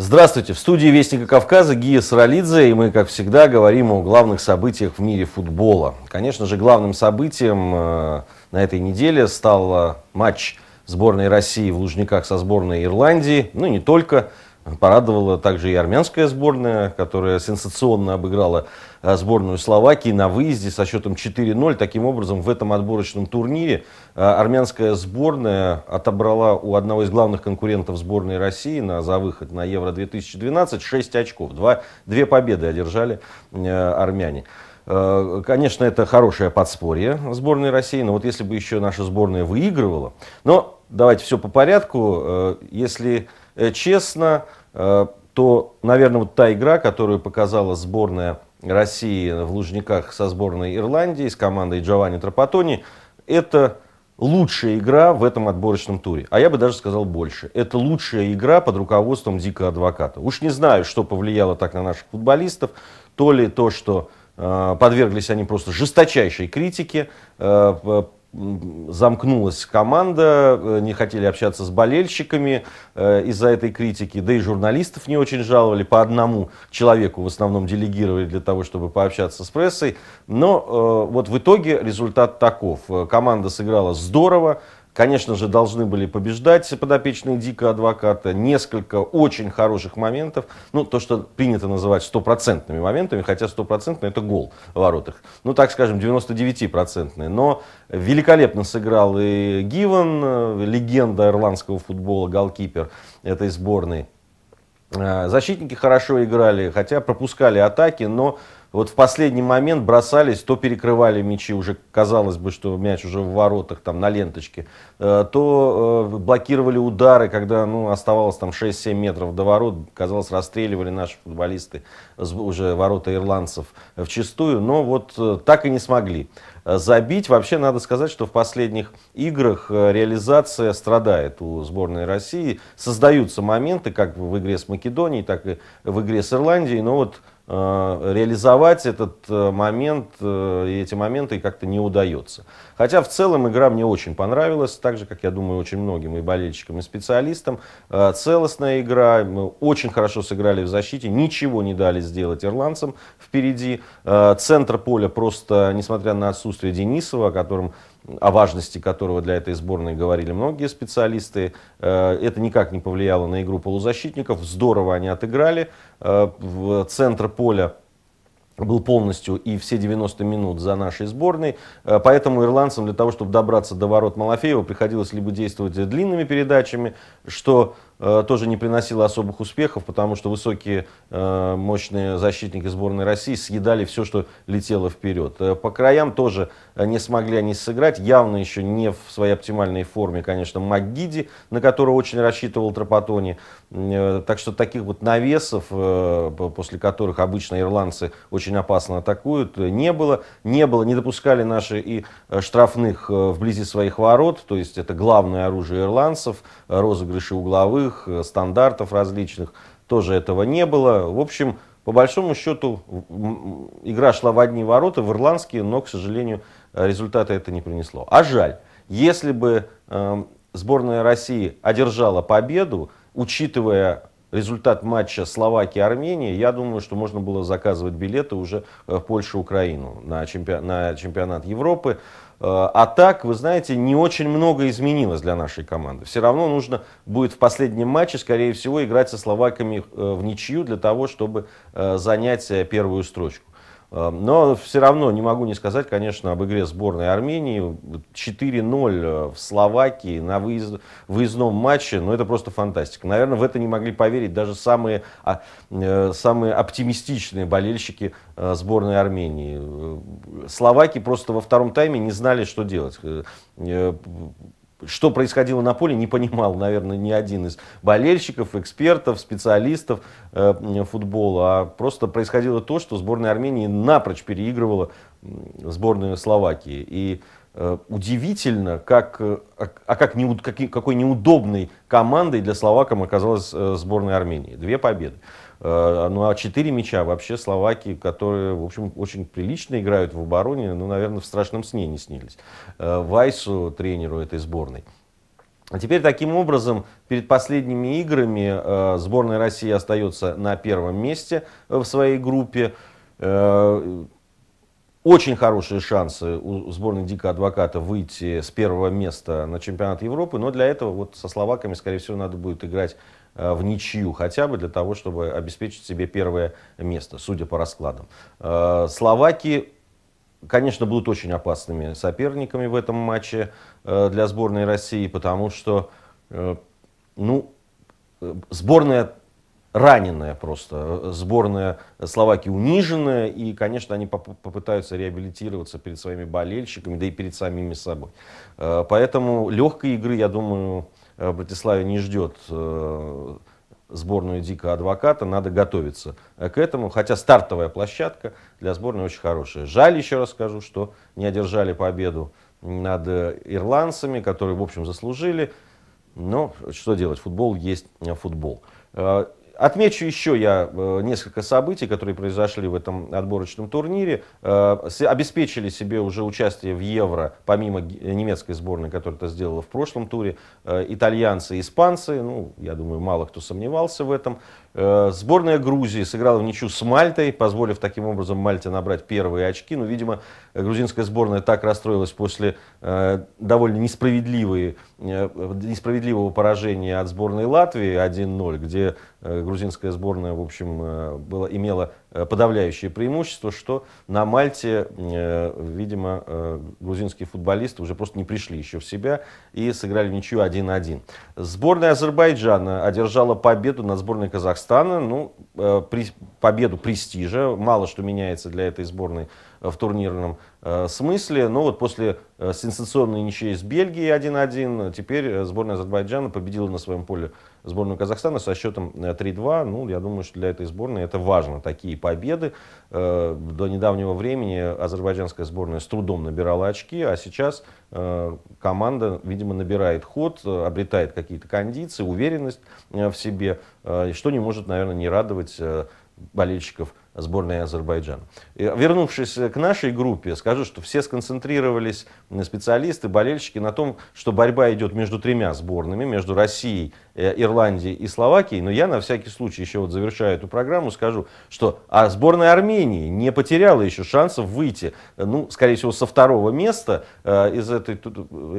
Здравствуйте, в студии Вестника Кавказа Гия Саралидзе, и мы, как всегда, говорим о главных событиях в мире футбола. Конечно же, главным событием э, на этой неделе стал э, матч сборной России в Лужниках со сборной Ирландии, ну и не только, Порадовала также и армянская сборная, которая сенсационно обыграла э, сборную Словакии на выезде со счетом 4-0. Таким образом, в этом отборочном турнире э, армянская сборная отобрала у одного из главных конкурентов сборной России на, за выход на Евро-2012 6 очков. Два, две победы одержали э, армяне. Конечно, это хорошее подспорье сборной России, но вот если бы еще наша сборная выигрывала... Но давайте все по порядку. Если честно, Э, то, наверное, вот та игра, которую показала сборная России в Лужниках со сборной Ирландии, с командой Джованни Трапатони, это лучшая игра в этом отборочном туре. А я бы даже сказал больше. Это лучшая игра под руководством Дика Адвоката. Уж не знаю, что повлияло так на наших футболистов. То ли то, что э, подверглись они просто жесточайшей критике, э, замкнулась команда, э, не хотели общаться с болельщиками э, из-за этой критики, да и журналистов не очень жаловали, по одному человеку в основном делегировали для того, чтобы пообщаться с прессой. Но э, вот в итоге результат таков. Команда сыграла здорово, Конечно же, должны были побеждать подопечные Дика адвоката. Несколько очень хороших моментов. Ну, то, что принято называть стопроцентными моментами, хотя стопроцентный это гол в воротах. Ну, так скажем, 99-процентные. Но великолепно сыграл и Гиван, э, легенда ирландского футбола, голкипер этой сборной. Э, защитники хорошо играли, хотя пропускали атаки, но вот в последний момент бросались, то перекрывали мячи, уже казалось бы, что мяч уже в воротах, там на ленточке, э, то э, блокировали удары, когда ну, оставалось там 6-7 метров до ворот, казалось, расстреливали наши футболисты уже ворота ирландцев в чистую, но вот э, так и не смогли забить. Вообще надо сказать, что в последних играх реализация страдает у сборной России. Создаются моменты, как в игре с Македонией, так и в игре с Ирландией, но вот Э, реализовать этот э, момент э, и эти моменты как-то не удается. Хотя в целом игра мне очень понравилась, так же, как я думаю, очень многим и болельщикам, и специалистам. Целостная игра, мы очень хорошо сыграли в защите, ничего не дали сделать ирландцам впереди. Центр поля просто, несмотря на отсутствие Денисова, о котором о важности которого для этой сборной говорили многие специалисты. Э, это никак не повлияло на игру полузащитников. Здорово они отыграли. Э, в Центр поля был полностью и все 90 минут за нашей сборной. Э, поэтому ирландцам для того, чтобы добраться до ворот Малафеева, приходилось либо действовать длинными передачами, что Э, тоже не приносила особых успехов, потому что высокие э, мощные защитники сборной России съедали все, что летело вперед. Э, по краям тоже не смогли они сыграть, явно еще не в своей оптимальной форме, конечно, Магиди, на которого очень рассчитывал Тропатони. Так что таких вот навесов, после которых обычно ирландцы очень опасно атакуют, не было. Не было, не допускали наши и штрафных вблизи своих ворот, то есть это главное оружие ирландцев, розыгрыши угловых, нулевых, э, стандартов различных, тоже этого не было. В общем, по большому счету, игра шла в одни ворота, в ирландские, но, к сожалению, результата это не принесло. А жаль, если бы эм, сборная России одержала победу, учитывая результат матча Словакия-Армения, я думаю, что можно было заказывать билеты уже э, в Польшу-Украину на, чемпи... на чемпионат Европы. Э, а так, вы знаете, не очень много изменилось для нашей команды. Все равно нужно будет в последнем матче, скорее всего, играть со словаками э, в ничью для того, чтобы занять первую строчку. Эм, но все равно не могу не сказать, конечно, об игре сборной Армении. 4-0 э, в Словакии на выезд, выездном матче. Ну, это просто фантастика. Наверное, в это не могли поверить даже самые, а, э, самые оптимистичные болельщики э, сборной Армении. Словаки просто во втором тайме не знали, что делать что происходило на поле, не понимал, наверное, ни один из болельщиков, экспертов, специалистов э, футбола. А просто происходило то, что сборная Армении напрочь переигрывала сборную Словакии. И э, удивительно, как, э, а, а как не, как, какой неудобной командой для словакам оказалась э, сборная Армении. Две победы. Э, ну а четыре мяча вообще словаки, которые, в общем, очень прилично играют в обороне, ну, наверное, в страшном сне не снились. Э, Вайсу, тренеру этой сборной. А теперь таким образом перед последними играми э, сборная России остается на первом месте в своей группе. Очень хорошие шансы у сборной Дика Адвоката выйти с первого места на чемпионат Европы, но для этого вот со словаками, скорее всего, надо будет играть Э, в ничью хотя бы для того, чтобы обеспечить себе первое место, судя по раскладам. Э, Словаки конечно, будут очень опасными соперниками в этом матче э, для сборной России, потому что, ну, сборная раненая просто, сборная Словакии униженная, и, конечно, они поп попытаются реабилитироваться перед своими болельщиками, да и перед самими собой. Поэтому легкой игры, я думаю, Э, Братиславе не ждет э, сборную Дика Адвоката, надо готовиться к этому. Хотя стартовая площадка для сборной очень хорошая. Жаль, еще раз скажу, что не одержали победу над ирландцами, которые, в общем, заслужили. Но что делать, футбол есть футбол. Э, Отмечу еще я э, несколько событий, которые произошли в этом отборочном турнире. Э, обеспечили себе уже участие в Евро, помимо э, немецкой сборной, которая это сделала в прошлом туре, итальянцы и испанцы. Ну, я думаю, мало кто сомневался в этом. Э, сборная Грузии сыграла в ничью с Мальтой, позволив таким образом Мальте набрать первые очки. Но, видимо, грузинская сборная так расстроилась после э, довольно э, несправедливого поражения от сборной Латвии 1-0, где грузинская сборная, в общем, была, имела Э, подавляющее преимущество, что на Мальте, э, видимо, э, грузинские футболисты уже просто не пришли еще в себя и сыграли в ничью 1-1. Сборная Азербайджана одержала победу над сборной Казахстана, ну, при, победу престижа, мало что меняется для этой сборной Э, в турнирном э, смысле. Но ну вот после э, сенсационной ничьей с Бельгией 1-1, теперь сборная Азербайджана победила на своем поле сборную Казахстана со счетом 3-2. Ну, я думаю, что для этой сборной это важно, такие победы. До недавнего времени азербайджанская сборная с трудом набирала очки, а сейчас команда, видимо, набирает ход, обретает какие-то кондиции, уверенность в себе, что не может, наверное, не радовать болельщиков сборной Азербайджана. И, вернувшись э, к нашей группе, скажу, что все сконцентрировались, специалисты, болельщики, на том, что борьба идет между тремя сборными, между Россией, э, Ирландией и Словакией. Но я на всякий случай, еще вот завершаю эту программу, скажу, что а сборная Армении не потеряла еще шансов выйти, э, ну, скорее всего, со второго места из этой,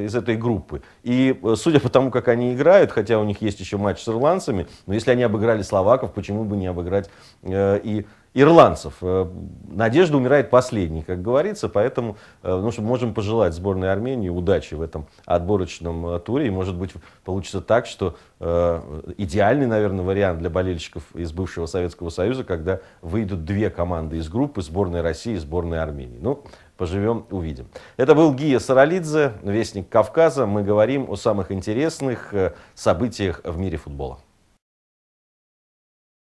из этой группы. И судя по тому, как они играют, хотя у них есть еще матч с ирландцами, но если они обыграли словаков, почему бы не обыграть и ирландцев. Э, надежда умирает последней, как говорится, поэтому э, ну, что можем пожелать сборной Армении удачи в этом отборочном э, туре. И, может быть, получится так, что э, идеальный, наверное, вариант для болельщиков из бывшего Советского Союза, когда выйдут две команды из группы, сборная России и сборная Армении. Ну, поживем, увидим. Это был Гия Саралидзе, Вестник Кавказа. Мы говорим о самых интересных событиях в мире футбола.